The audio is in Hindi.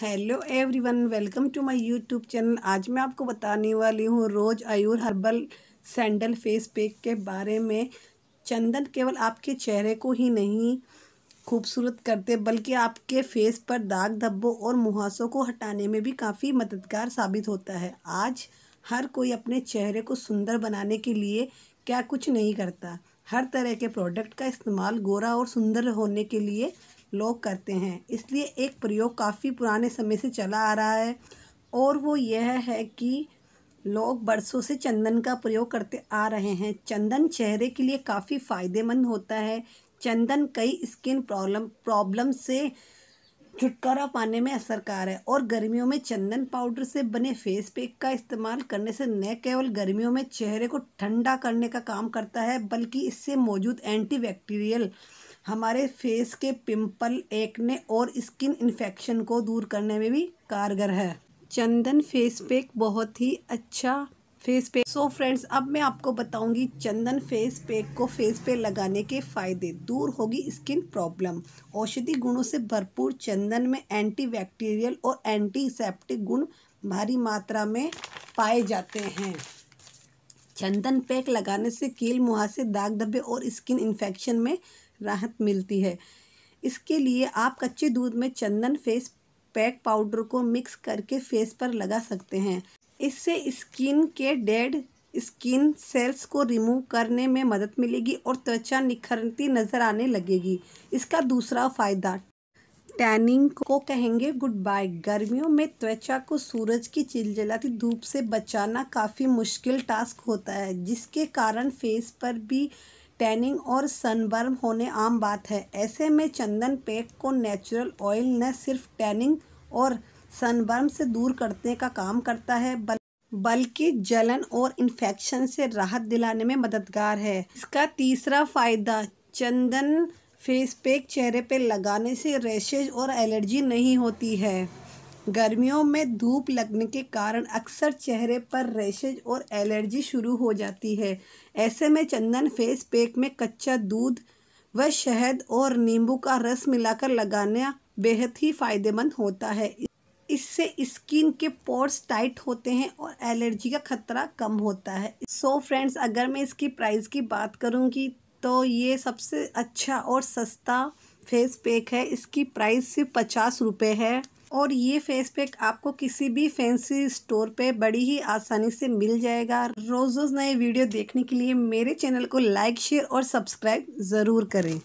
hello everyone welcome to my YouTube channel आज मैं आपको बताने वाली हूँ rose Ayur herbal sandal face pack के बारे में चंदन केवल आपके चेहरे को ही नहीं खूबसूरत करते बल्कि आपके फेस पर दाग धब्बों और मुहासों को हटाने में भी काफ़ी मददगार साबित होता है आज हर कोई अपने चेहरे को सुंदर बनाने के लिए क्या कुछ नहीं करता हर तरह के प्रोडक्ट का इस्तेमाल गोरा और सुंदर होने के लिए लोग करते हैं इसलिए एक प्रयोग काफ़ी पुराने समय से चला आ रहा है और वो यह है कि लोग बरसों से चंदन का प्रयोग करते आ रहे हैं चंदन चेहरे के लिए काफ़ी फ़ायदेमंद होता है चंदन कई स्किन प्रॉब्लम प्रॉब्लम से छुटकारा पाने में असरकार है और गर्मियों में चंदन पाउडर से बने फेस पैक का इस्तेमाल करने से न केवल गर्मियों में चेहरे को ठंडा करने का काम करता है बल्कि इससे मौजूद एंटीबैक्टीरियल हमारे फेस के पिंपल एक्ने और स्किन इन्फेक्शन को दूर करने में भी कारगर है चंदन फेस पैक बहुत ही अच्छा फेस पैक सो फ्रेंड्स अब मैं आपको बताऊंगी चंदन फेस पैक को फेस पे लगाने के फायदे दूर होगी स्किन प्रॉब्लम औषधि गुणों से भरपूर चंदन में एंटीबैक्टीरियल और एंटीसेप्टिक गुण भारी मात्रा में पाए जाते हैं चंदन पैक लगाने से कील मुहासे दाग धब्बे और स्किन इन्फेक्शन में राहत मिलती है इसके लिए आप कच्चे दूध में चंदन फेस पैक पाउडर को मिक्स करके फेस पर लगा सकते हैं इससे स्किन के डेड स्किन सेल्स को रिमूव करने में मदद मिलेगी और त्वचा निखरती नज़र आने लगेगी इसका दूसरा फ़ायदा टैनिंग को कहेंगे गुड बाय गर्मियों में त्वचा को सूरज की चिलचिलाती धूप से बचाना काफ़ी मुश्किल टास्क होता है जिसके कारण फेस पर भी टैनिंग और सनबर्न होने आम बात है ऐसे में चंदन पेट को नेचुरल ऑयल न सिर्फ टैनिंग और सनबर्न से दूर करने का काम करता है बल्कि जलन और इन्फेक्शन से राहत दिलाने में मददगार है इसका तीसरा फ़ायदा चंदन फेस पैक चेहरे पर लगाने से रैशेज और एलर्जी नहीं होती है गर्मियों में धूप लगने के कारण अक्सर चेहरे पर रैशेज और एलर्जी शुरू हो जाती है ऐसे में चंदन फेस पैक में कच्चा दूध व शहद और नींबू का रस मिलाकर लगाना बेहद ही फ़ायदेमंद होता है इससे स्किन के पोर्स टाइट होते हैं और एलर्जी का खतरा कम होता है सो so फ्रेंड्स अगर मैं इसकी प्राइस की बात करूँगी तो ये सबसे अच्छा और सस्ता फेस पैक है इसकी प्राइस सिर्फ पचास रुपये है और ये फेस पैक आपको किसी भी फैंसी स्टोर पे बड़ी ही आसानी से मिल जाएगा रोज़ रोज़ नए वीडियो देखने के लिए मेरे चैनल को लाइक शेयर और सब्सक्राइब ज़रूर करें